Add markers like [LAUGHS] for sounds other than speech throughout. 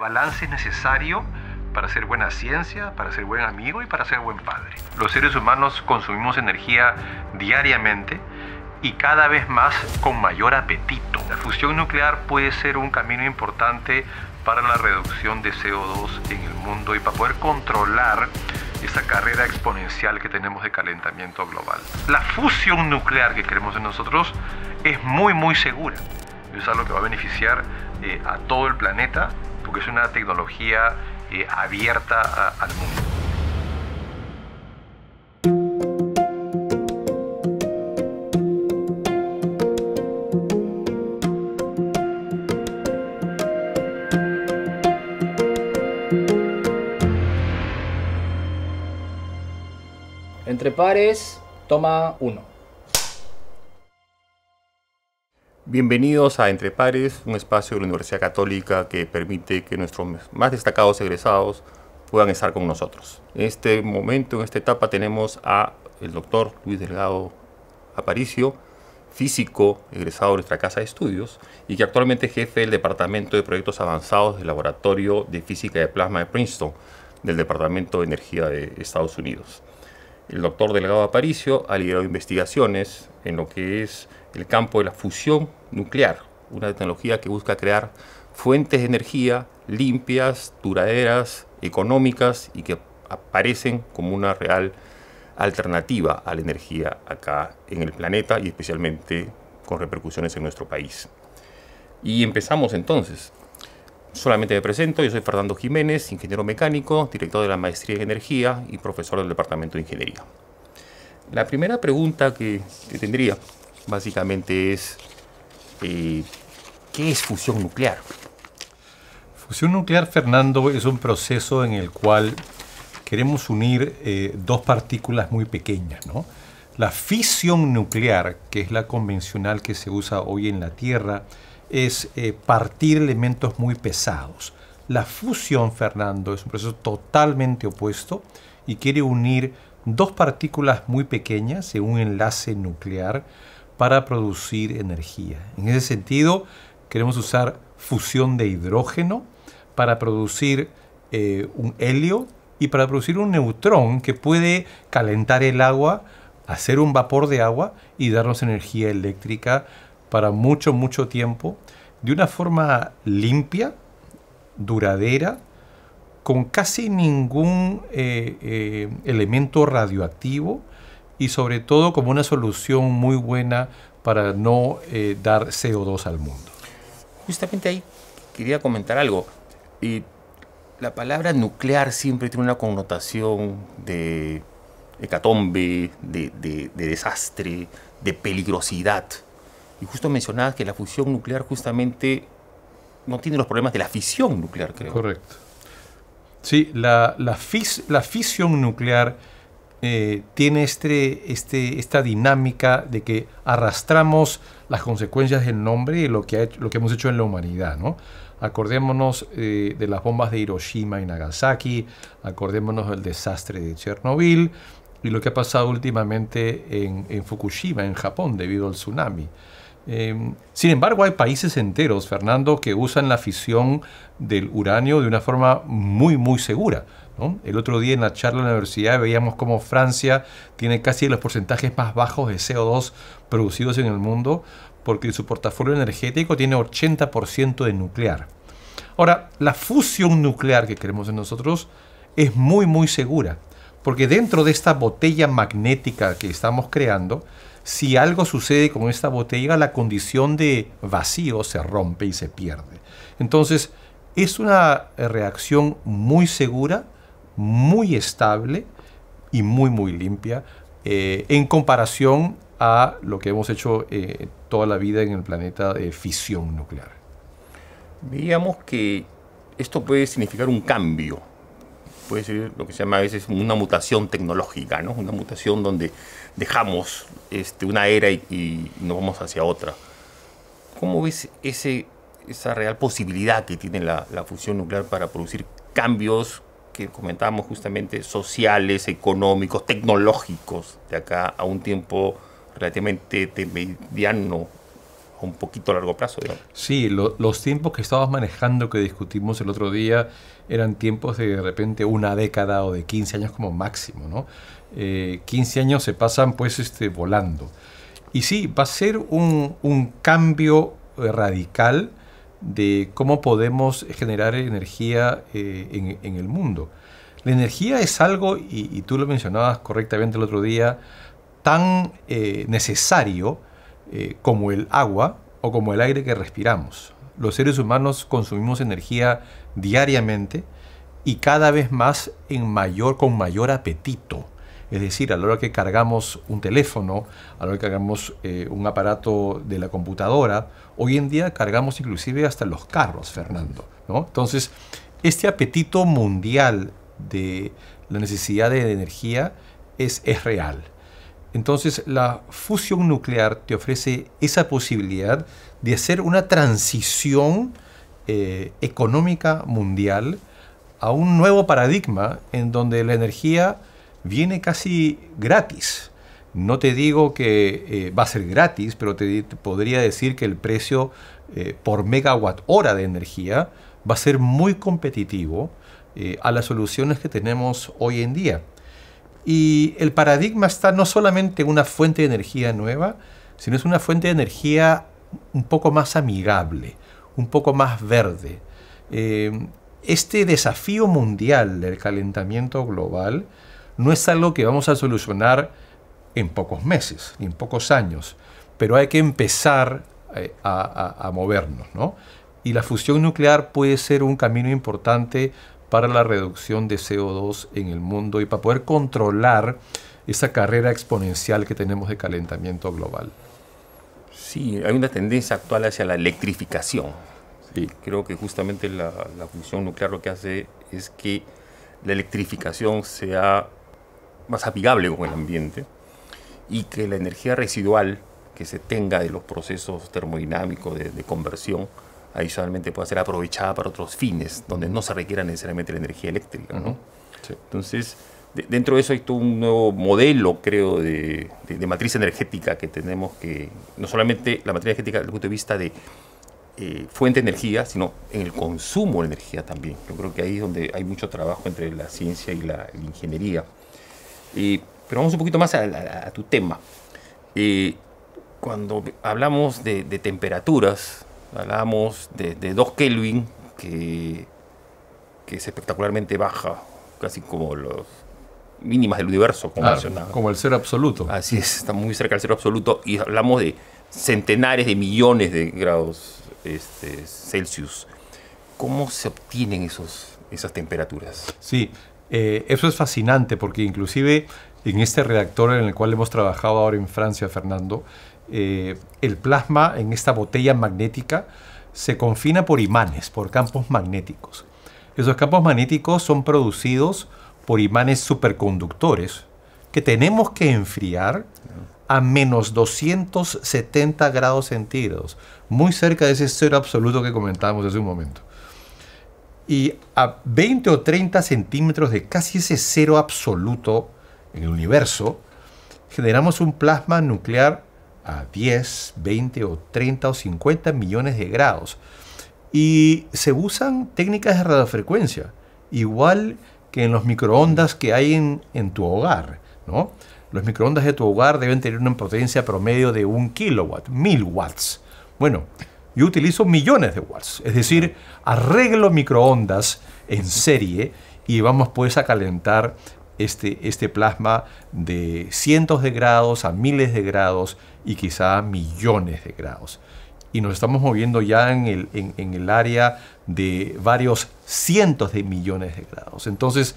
balance necesario para ser buena ciencia, para ser buen amigo y para ser buen padre. Los seres humanos consumimos energía diariamente y cada vez más con mayor apetito. La fusión nuclear puede ser un camino importante para la reducción de CO2 en el mundo y para poder controlar esa carrera exponencial que tenemos de calentamiento global. La fusión nuclear que queremos en nosotros es muy muy segura. Es algo que va a beneficiar eh, a todo el planeta porque es una tecnología eh, abierta al mundo. Entre pares, toma uno. Bienvenidos a Entre Pares, un espacio de la Universidad Católica que permite que nuestros más destacados egresados puedan estar con nosotros. En este momento, en esta etapa, tenemos a el doctor Luis Delgado Aparicio, físico egresado de nuestra casa de estudios y que actualmente es jefe del Departamento de Proyectos Avanzados del Laboratorio de Física de Plasma de Princeton del Departamento de Energía de Estados Unidos. El doctor Delgado Aparicio ha liderado investigaciones en lo que es el campo de la fusión nuclear, una tecnología que busca crear fuentes de energía limpias, duraderas, económicas y que aparecen como una real alternativa a la energía acá en el planeta y especialmente con repercusiones en nuestro país. Y empezamos entonces. Solamente me presento, yo soy Fernando Jiménez, ingeniero mecánico, director de la Maestría en Energía y profesor del Departamento de Ingeniería. La primera pregunta que tendría básicamente es eh, qué es fusión nuclear. Fusión nuclear, Fernando, es un proceso en el cual queremos unir eh, dos partículas muy pequeñas, ¿no? La fisión nuclear, que es la convencional que se usa hoy en la Tierra, es eh, partir elementos muy pesados. La fusión, Fernando, es un proceso totalmente opuesto y quiere unir dos partículas muy pequeñas en un enlace nuclear para producir energía. En ese sentido, queremos usar fusión de hidrógeno para producir eh, un helio y para producir un neutrón que puede calentar el agua, hacer un vapor de agua y darnos energía eléctrica para mucho, mucho tiempo, de una forma limpia, duradera, con casi ningún eh, eh, elemento radioactivo y sobre todo como una solución muy buena para no eh, dar CO2 al mundo. Justamente ahí quería comentar algo. Y la palabra nuclear siempre tiene una connotación de hecatombe, de, de, desastre, de peligrosidad. Y justo mencionabas que la fusión nuclear justamente no tiene los problemas de la fisión nuclear, creo. Correcto. Sí, la, la, fis, la fisión nuclear eh, tiene este, este, esta dinámica de que arrastramos las consecuencias del nombre y lo que, ha lo que hemos hecho en la humanidad. ¿no? Acordémonos eh, de las bombas de Hiroshima y Nagasaki, acordémonos del desastre de Chernobyl y lo que ha pasado últimamente en, Fukushima, en Japón, debido al tsunami. Em, sin embargo, hay países enteros, Fernando, que usan la fisión del uranio de una forma muy, muy segura el otro día en la charla de la universidad veíamos cómo Francia tiene casi los porcentajes más bajos de CO2 producidos en el mundo, porque su portafolio energético tiene 80% de nuclear. Ahora, la fusión nuclear que queremos en nosotros es muy, muy segura, porque dentro de esta botella magnética que estamos creando, si algo sucede con esta botella, la condición de vacío se rompe y se pierde. Entonces, es una reacción muy segura muy estable y muy, muy limpia eh, en comparación a lo que hemos hecho eh, toda la vida en el planeta de eh, fisión nuclear. Veíamos que esto puede significar un cambio, puede ser lo que se llama a veces una mutación tecnológica, ¿no? una mutación donde dejamos este, una era y, nos vamos hacia otra. ¿Cómo ves ese, esa real posibilidad que tiene la, la fusión nuclear para producir cambios que comentábamos justamente sociales, económicos, tecnológicos, de acá a un tiempo relativamente mediano a un poquito a largo plazo, Sí, los tiempos que estábamos manejando, que discutimos el otro día, eran tiempos de, de repente una década o de 15 años como máximo, ¿no? 15 eh, años se pasan pues este, volando. Y sí, va a ser un, un cambio eh, radical de cómo podemos generar energía eh, en, el mundo. La energía es algo, y, tú lo mencionabas correctamente el otro día, tan eh, necesario eh, como el agua o como el aire que respiramos. Los seres humanos consumimos energía diariamente y cada vez más en mayor, con mayor apetito. Es decir, a la hora que cargamos un teléfono, a la hora que cargamos eh, un aparato de la computadora, hoy en día cargamos inclusive hasta los carros, Fernando. Entonces, este apetito mundial de la necesidad de energía es, es real. Entonces, la fusión nuclear te ofrece esa posibilidad de hacer una transición eh, económica mundial a un nuevo paradigma en donde la energía viene casi gratis. No te digo que eh, va a ser gratis, pero te, podría decir que el precio eh, por megawatt hora de energía va a ser muy competitivo eh, a las soluciones que tenemos hoy en día. Y el paradigma está no solamente en una fuente de energía nueva, sino es una fuente de energía un poco más amigable, un poco más verde. este desafío mundial del calentamiento global no es algo que vamos a solucionar en pocos meses ni en pocos años, pero hay que empezar eh, a, movernos. Y la fusión nuclear puede ser un camino importante para la reducción de CO2 en el mundo y para poder controlar esa carrera exponencial que tenemos de calentamiento global. Sí, hay una tendencia actual hacia la electrificación. Sí. Creo que justamente la, la, nuclear lo que hace es que la electrificación sea más amigable con el ambiente y que la energía residual que se tenga de los procesos termodinámicos de, de conversión adicionalmente pueda ser aprovechada para otros fines, donde no se requiera necesariamente la energía eléctrica. ¿no? Entonces, dentro de eso hay todo un nuevo modelo, creo, de, matriz energética que tenemos que, no solamente la matriz energética desde el punto de vista de eh, fuente de energía, sino en el consumo de energía también. Yo creo que ahí es donde hay mucho trabajo entre la ciencia y la ingeniería pero vamos un poquito más a, tu tema. cuando hablamos de, temperaturas, hablamos de, 2 Kelvin, que, que, es espectacularmente baja, casi como los mínimas del universo, como, el ser absoluto. Así es, está muy cerca del ser absoluto y hablamos de centenares de millones de grados este, Celsius. ¿Cómo se obtienen esos, esas temperaturas? Sí, eh, eso es fascinante porque inclusive en este reactor en el cual hemos trabajado ahora en Francia, Fernando, eh, el plasma en esta botella magnética se confina por imanes, por campos magnéticos. Esos campos magnéticos son producidos por imanes superconductores que tenemos que enfriar a menos 270 grados centígrados, muy cerca de ese cero absoluto que comentábamos hace un momento y a 20 o 30 centímetros de casi ese cero absoluto en el universo, generamos un plasma nuclear a 10, 20 o 30 o 50 millones de grados. Y se usan técnicas de radiofrecuencia, igual que en los microondas que hay en, tu hogar. ¿no? Los microondas de tu hogar deben tener una potencia promedio de 1 kilowatt, 1000 watts. Bueno, yo utilizo millones de watts. Es decir, arreglo microondas en serie y vamos pues a calentar este, este plasma de cientos de grados a miles de grados y quizá millones de grados. Y nos estamos moviendo ya en el, en el área de varios cientos de millones de grados. Entonces,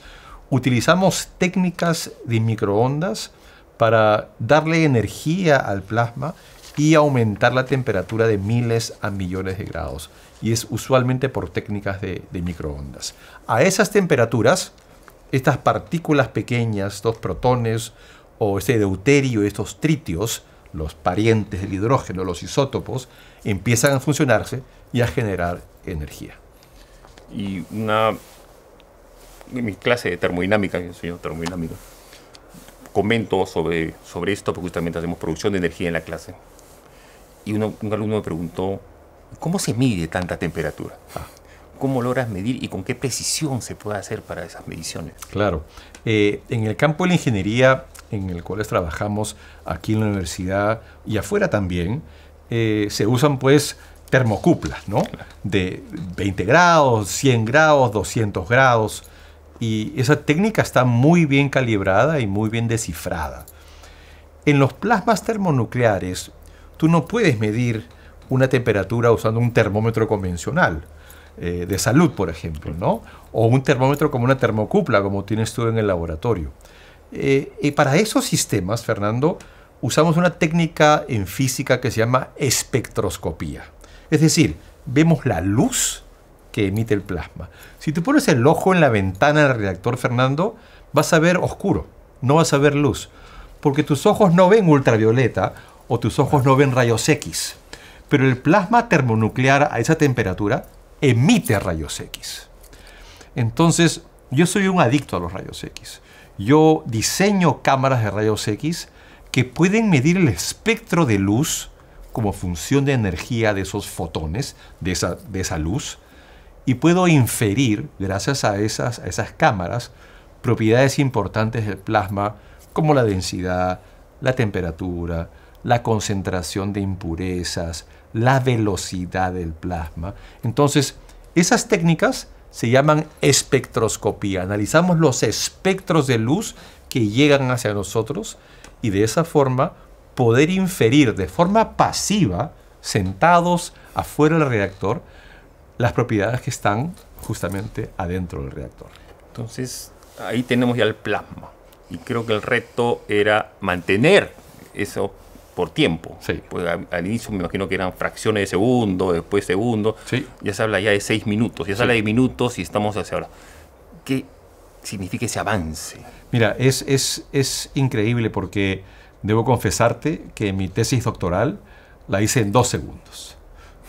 utilizamos técnicas de microondas para darle energía al plasma y aumentar la temperatura de miles a millones de grados. Y es usualmente por técnicas de, microondas. A esas temperaturas, estas partículas pequeñas, estos protones o este deuterio, estos tritios, los parientes del hidrógeno, los isótopos, empiezan a funcionarse y a generar energía. Y una. En mi clase de termodinámica, señor enseño termodinámica, comento sobre, sobre esto porque justamente hacemos producción de energía en la clase y un alumno me preguntó, ¿cómo se mide tanta temperatura? Ah. ¿Cómo logras medir y con qué precisión se puede hacer para esas mediciones? Claro. Eh, en el campo de la ingeniería, en el cual trabajamos aquí en la universidad y afuera también, eh, se usan pues termocuplas, ¿no? De 20 grados, 100 grados, 200 grados. Y esa técnica está muy bien calibrada y muy bien descifrada. En los plasmas termonucleares Tú no puedes medir una temperatura usando un termómetro convencional. Eh, de salud, por ejemplo, O un termómetro como una termocupla, como tienes tú en el laboratorio. Eh, y para esos sistemas, Fernando, usamos una técnica en física que se llama espectroscopía. Es decir, vemos la luz que emite el plasma. Si tú pones el ojo en la ventana del reactor, Fernando, vas a ver oscuro, no vas a ver luz, porque tus ojos no ven ultravioleta o tus ojos no ven rayos X. Pero el plasma termonuclear a esa temperatura emite rayos X. Entonces, yo soy un adicto a los rayos X. Yo diseño cámaras de rayos X que pueden medir el espectro de luz como función de energía de esos fotones, de esa, luz, y puedo inferir, gracias a esas cámaras, propiedades importantes del plasma, como la densidad, la temperatura, la concentración de impurezas, la velocidad del plasma. Entonces, esas técnicas se llaman espectroscopía. Analizamos los espectros de luz que llegan hacia nosotros y de esa forma poder inferir de forma pasiva, sentados afuera del reactor, las propiedades que están justamente adentro del reactor. Entonces, ahí tenemos ya el plasma. Y creo que el reto era mantener eso por tiempo. Pues al, inicio me imagino que eran fracciones de segundo, después segundo. Ya se habla ya de seis minutos, ya se habla de minutos y estamos hacia ahora. ¿Qué significa ese avance? Mira, es, es, es increíble porque debo confesarte que mi tesis doctoral la hice en dos segundos.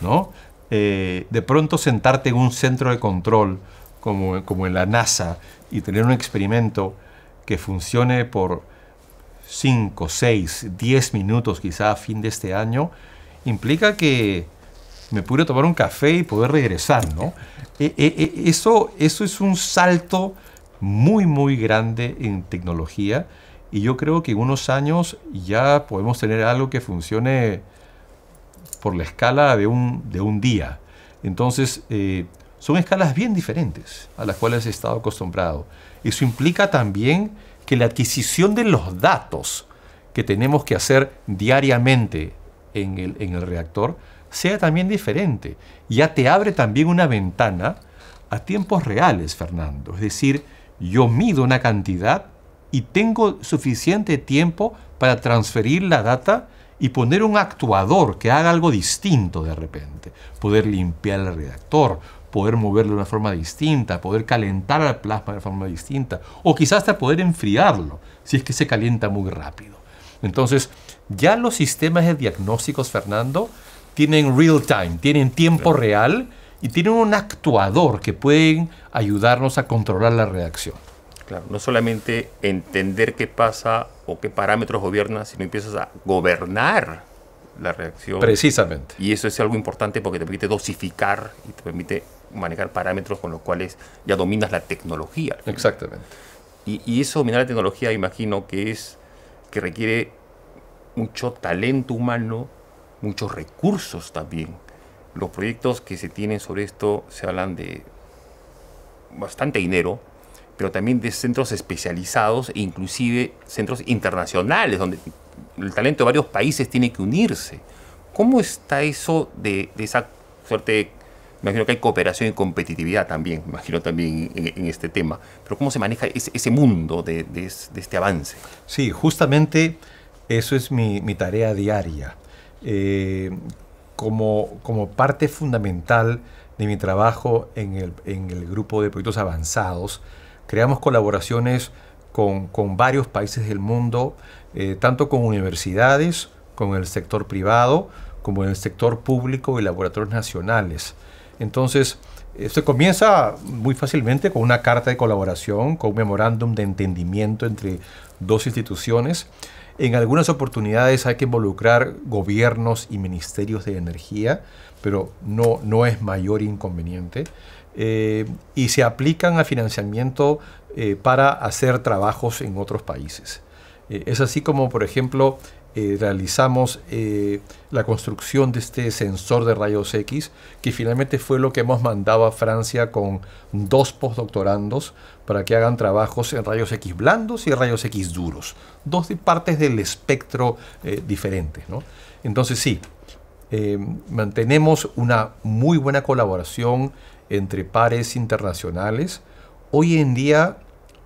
¿no? Eh, de pronto sentarte en un centro de control como, como en la NASA y tener un experimento que funcione por 5, 6, 10 minutos quizá a fin de este año, implica que me pude tomar un café y poder regresar, ¿no? [LAUGHS] Eh, eh, eh, eso, eso es un salto muy, muy grande en tecnología y yo creo que en unos años ya podemos tener algo que funcione por la escala de un, de un día. Entonces, son escalas bien diferentes a las cuales he estado acostumbrado. Eso implica también que la adquisición de los datos que tenemos que hacer diariamente en el, en el reactor sea también diferente. Ya te abre también una ventana a tiempos reales, Fernando. Es decir, yo mido una cantidad y tengo suficiente tiempo para transferir la data y poner un actuador que haga algo distinto de repente. Poder limpiar el reactor, poder moverlo de una forma distinta, poder calentar al plasma de una forma distinta, o quizás hasta poder enfriarlo, si es que se calienta muy rápido. Entonces, ya los sistemas de diagnósticos, Fernando, tienen real time, tienen tiempo real y tienen un actuador que pueden ayudarnos a controlar la reacción. Claro, no solamente entender qué pasa o qué parámetros gobierna, sino empiezas a gobernar la reacción. Precisamente. Y eso es algo importante porque te permite dosificar y te permite manejar parámetros con los cuales ya dominas la tecnología. Exactamente. Y, eso, dominar la tecnología, imagino que es que requiere mucho talento humano, muchos recursos también. Los proyectos que se tienen sobre esto se hablan de bastante dinero, pero también de centros especializados e inclusive centros internacionales, donde el talento de varios países tiene que unirse. ¿Cómo está eso de, de esa suerte de imagino que hay cooperación y competitividad también, imagino también en, este tema. Pero ¿cómo se maneja ese, mundo de, este avance? Sí, justamente eso es mi, tarea diaria. Eh, como, parte fundamental de mi trabajo en el, en el grupo de proyectos avanzados, creamos colaboraciones con, con varios países del mundo, eh, tanto con universidades, con el sector privado, como en el sector público y laboratorios nacionales. Entonces, esto comienza muy fácilmente con una carta de colaboración, con un memorándum de entendimiento entre dos instituciones. En algunas oportunidades hay que involucrar gobiernos y ministerios de energía, pero no, no es mayor inconveniente. Eh, y se aplican a financiamiento eh, para hacer trabajos en otros países. Eh, es así como, por ejemplo, eh, realizamos eh, la construcción de este sensor de rayos X, que finalmente fue lo que hemos mandado a Francia con dos postdoctorandos para que hagan trabajos en rayos X blandos y rayos X duros, dos partes del espectro eh, diferentes. Entonces sí, mantenemos una muy buena colaboración entre pares internacionales. Hoy en día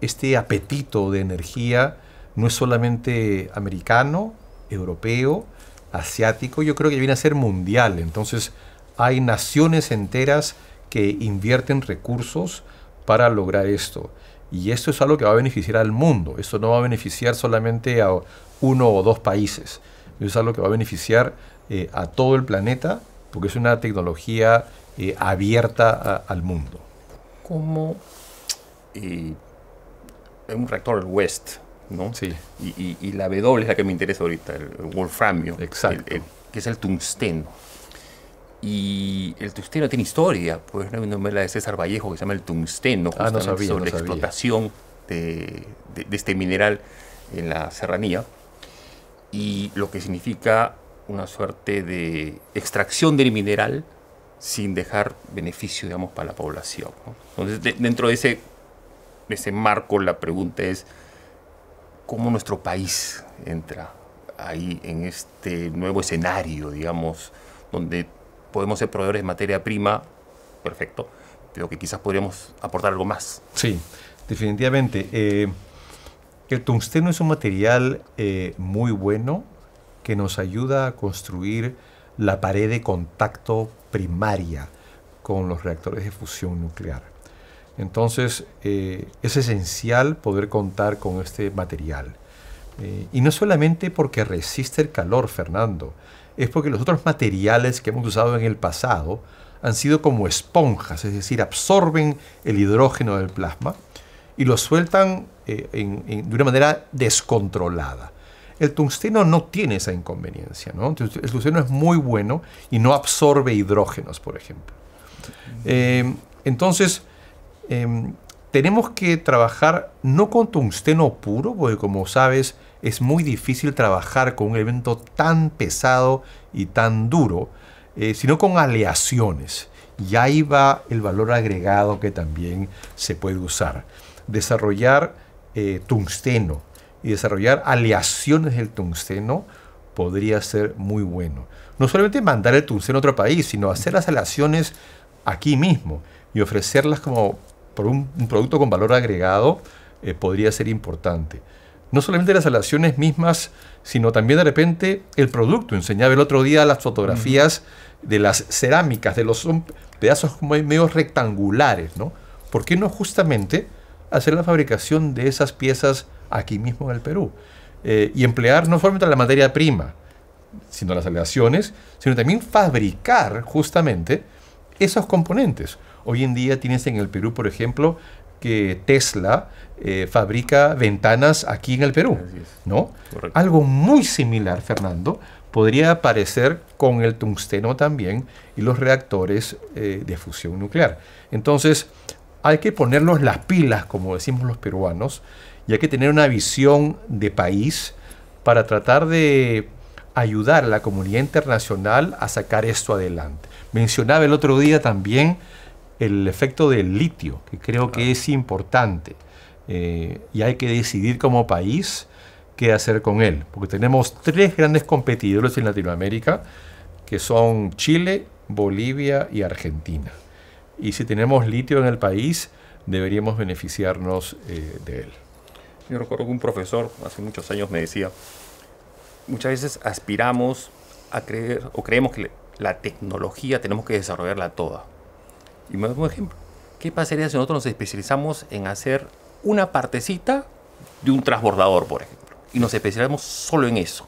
este apetito de energía no es solamente americano, europeo, asiático, yo creo que viene a ser mundial. Entonces hay naciones enteras que invierten recursos para lograr esto. Y esto es algo que va a beneficiar al mundo. Esto no va a beneficiar solamente a uno o dos países. es algo que va a beneficiar eh, a todo el planeta porque es una tecnología eh, abierta al mundo. Como eh, un reactor del West, y, y, la W es la que me interesa ahorita, el, wolframio. que es el tungsteno. Y el tungsteno tiene historia, pues hay una la de César Vallejo que se llama El tungsteno, ah, sobre la explotación de, de, este mineral en la serranía y lo que significa una suerte de extracción del mineral sin dejar beneficio, digamos, para la población. Entonces, dentro de ese, de ese marco, la pregunta es, cómo nuestro país entra ahí en este nuevo escenario, digamos, donde podemos ser proveedores de materia prima, perfecto, pero que quizás podríamos aportar algo más. Sí, definitivamente. el eh, tungsteno es un material eh, muy bueno que nos ayuda a construir la pared de contacto primaria con los reactores de fusión nuclear. Entonces eh, es esencial poder contar con este material. Eh, y no solamente porque resiste el calor, Fernando, es porque los otros materiales que hemos usado en el pasado han sido como esponjas, es decir, absorben el hidrógeno del plasma y lo sueltan eh, de una manera descontrolada. El tungsteno no tiene esa inconveniencia, ¿no? el tungsteno es muy bueno y no absorbe hidrógenos, por ejemplo. Mm. entonces, Em, tenemos que trabajar no con tungsteno puro, porque como sabes es muy difícil trabajar con un elemento tan pesado y tan duro, eh, sino con aleaciones. Y ahí va el valor agregado que también se puede usar. Desarrollar eh, tungsteno y desarrollar aleaciones del tungsteno podría ser muy bueno. No solamente mandar el tungsteno a otro país, sino hacer las aleaciones aquí mismo y ofrecerlas como por un, producto con valor agregado eh, podría ser importante. No solamente las aleaciones mismas, sino también de repente el producto. Enseñaba el otro día las fotografías de las cerámicas, de los pedazos como rectangulares, ¿no? ¿Por qué no justamente hacer la fabricación de esas piezas aquí mismo en el Perú? Eh, y emplear no solamente la materia prima, sino las aleaciones, sino también fabricar justamente esos componentes. Hoy en día tienes en el Perú, por ejemplo, que Tesla eh, fabrica ventanas aquí en el Perú, ¿no? Algo muy similar, Fernando, podría aparecer con el tungsteno también y los reactores eh, de fusión nuclear. Entonces, hay que ponernos las pilas, como decimos los peruanos, y hay que tener una visión de país para tratar de ayudar a la comunidad internacional a sacar esto adelante. Mencionaba el otro día también el efecto del litio, que creo que es importante. Eh, y hay que decidir como país qué hacer con él, porque tenemos tres grandes competidores en Latinoamérica, que son Chile, Bolivia y Argentina. Y si tenemos litio en el país, deberíamos beneficiarnos eh, de él. Yo recuerdo que un profesor hace muchos años me decía, muchas veces aspiramos a creer o creemos que la tecnología tenemos que desarrollarla toda. Y me un ejemplo. ¿Qué pasaría si nosotros nos especializamos en hacer una partecita de un transbordador, por ejemplo? Y nos especializamos solo en eso.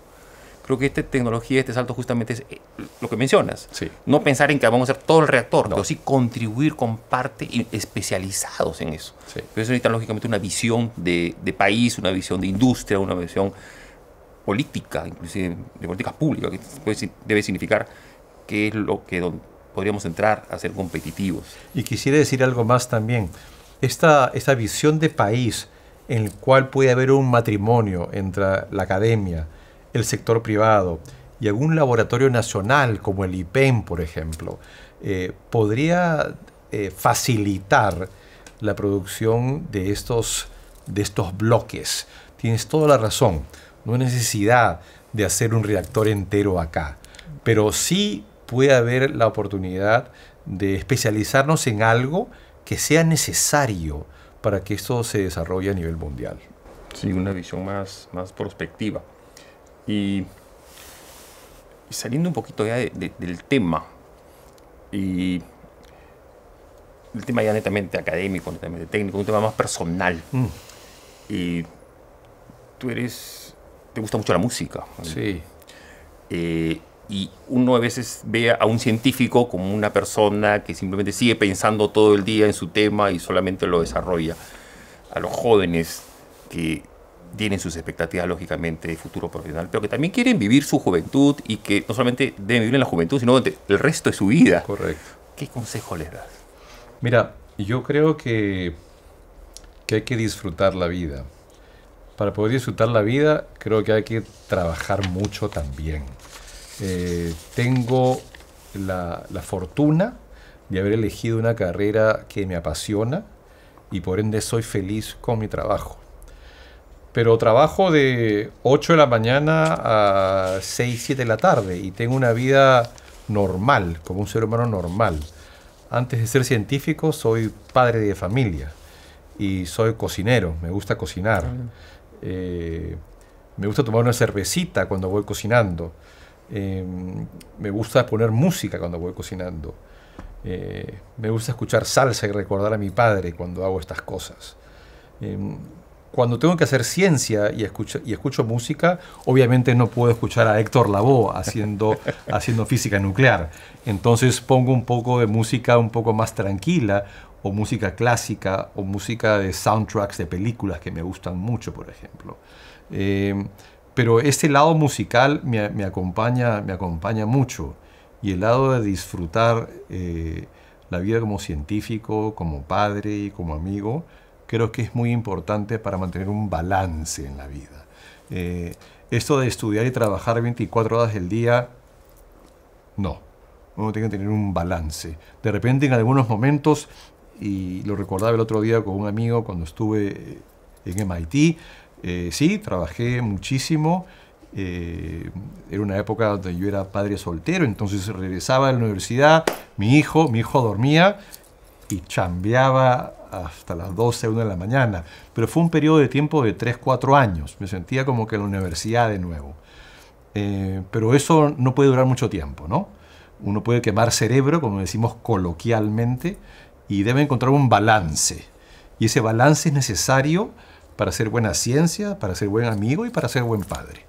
Creo que esta tecnología, este salto justamente es eh, lo que mencionas. No pensar en que vamos a hacer todo el reactor, pero sí contribuir con parte y especializados en eso. Pero eso necesita lógicamente una visión de, de país, una visión de industria, una visión política, inclusive de políticas pública que debe significar qué es lo que podríamos entrar a ser competitivos. Y quisiera decir algo más también. Esta, esta visión de país en el cual puede haber un matrimonio entre la academia, el sector privado y algún laboratorio nacional como el IPEM, por ejemplo, eh, podría eh, facilitar la producción de estos, de estos bloques. Tienes toda la razón, no hay necesidad de hacer un reactor entero acá, pero sí puede haber la oportunidad de especializarnos en algo que sea necesario para que esto se desarrolle a nivel mundial. Sí, una visión más, más prospectiva. Y, saliendo un poquito ya del tema, y el tema ya netamente académico, netamente técnico, un tema más personal. Mm. Y tú eres, te gusta mucho la música. Sí. Eh, y uno a veces ve a un científico como una persona que simplemente sigue pensando todo el día en su tema y solamente lo desarrolla. A los jóvenes que tienen sus expectativas lógicamente de futuro profesional, pero que también quieren vivir su juventud y que no solamente deben vivir en la juventud, sino el resto de su vida. Correcto. ¿Qué consejo les das? Mira, yo creo que, que hay que disfrutar la vida. Para poder disfrutar la vida, creo que hay que trabajar mucho también. Eh, tengo la, fortuna de haber elegido una carrera que me apasiona y por ende soy feliz con mi trabajo. Pero trabajo de 8 de la mañana a 6, 7 de la tarde y tengo una vida normal, como un ser humano normal. Antes de ser científico soy padre de familia y soy cocinero, me gusta cocinar. Eh, me gusta tomar una cervecita cuando voy cocinando. Eh, me gusta poner música cuando voy cocinando. Eh, me gusta escuchar salsa y recordar a mi padre cuando hago estas cosas. Em, cuando tengo que hacer ciencia y escucho, música, obviamente no puedo escuchar a Héctor Lavoe [LAUGHS] haciendo, física nuclear. Entonces pongo un poco de música un poco más tranquila, o música clásica, o música de soundtracks de películas que me gustan mucho, por ejemplo. Em, pero este lado musical me, acompaña, me acompaña mucho. Y el lado de disfrutar eh, la vida como científico, como padre y como amigo, creo que es muy importante para mantener un balance en la vida. Eh, esto de estudiar y trabajar 24 horas del día, no. Uno tiene que tener un balance. De repente en algunos momentos, y lo recordaba el otro día con un amigo cuando estuve eh, en MIT, eh, sí, trabajé muchísimo. Eh, era una época donde yo era padre soltero, entonces regresaba a la universidad, mi hijo, mi hijo dormía y chambeaba hasta las 12, 1 de la mañana. Pero fue un periodo de tiempo de 3, 4 años. Me sentía como que en la universidad de nuevo. Eh, pero eso no puede durar mucho tiempo, ¿no? Uno puede quemar cerebro, como decimos coloquialmente, y debe encontrar un balance. Y ese balance es necesario para ser buena ciencia, para ser buen amigo y para ser buen padre.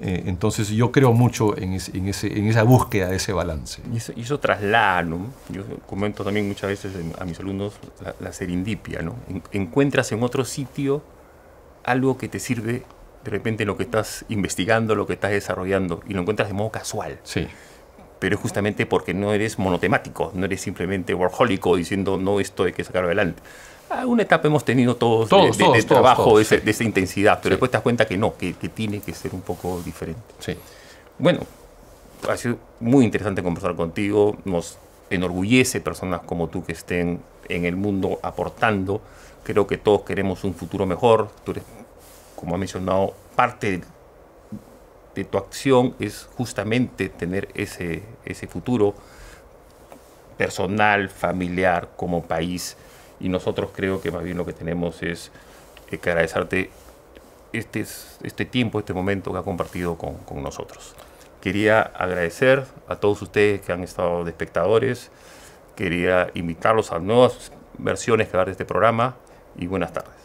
Eh, entonces yo creo mucho en, esa búsqueda de ese balance. Y eso, y traslada, ¿no? yo comento también muchas veces a mis alumnos la, serendipia, ¿no? encuentras en otro sitio algo que te sirve de repente lo que estás investigando, lo que estás desarrollando, y lo encuentras de modo casual. Sí. Pero es justamente porque no eres monotemático, no eres simplemente workholico diciendo, no, esto hay que sacarlo adelante. Ah, una etapa hemos tenido todos, de, trabajo de, esa intensidad, pero después te das cuenta que no, que, tiene que ser un poco diferente. Bueno, ha sido muy interesante conversar contigo, nos enorgullece personas como tú que estén en el mundo aportando, creo que todos queremos un futuro mejor, tú como has mencionado, parte de tu acción es justamente tener ese futuro personal, familiar, como país y nosotros creo que más bien lo que tenemos es eh, que agradecerte este, este tiempo, este momento que ha compartido con, nosotros. Quería agradecer a todos ustedes que han estado de espectadores, quería invitarlos a nuevas versiones que va de este programa y buenas tardes.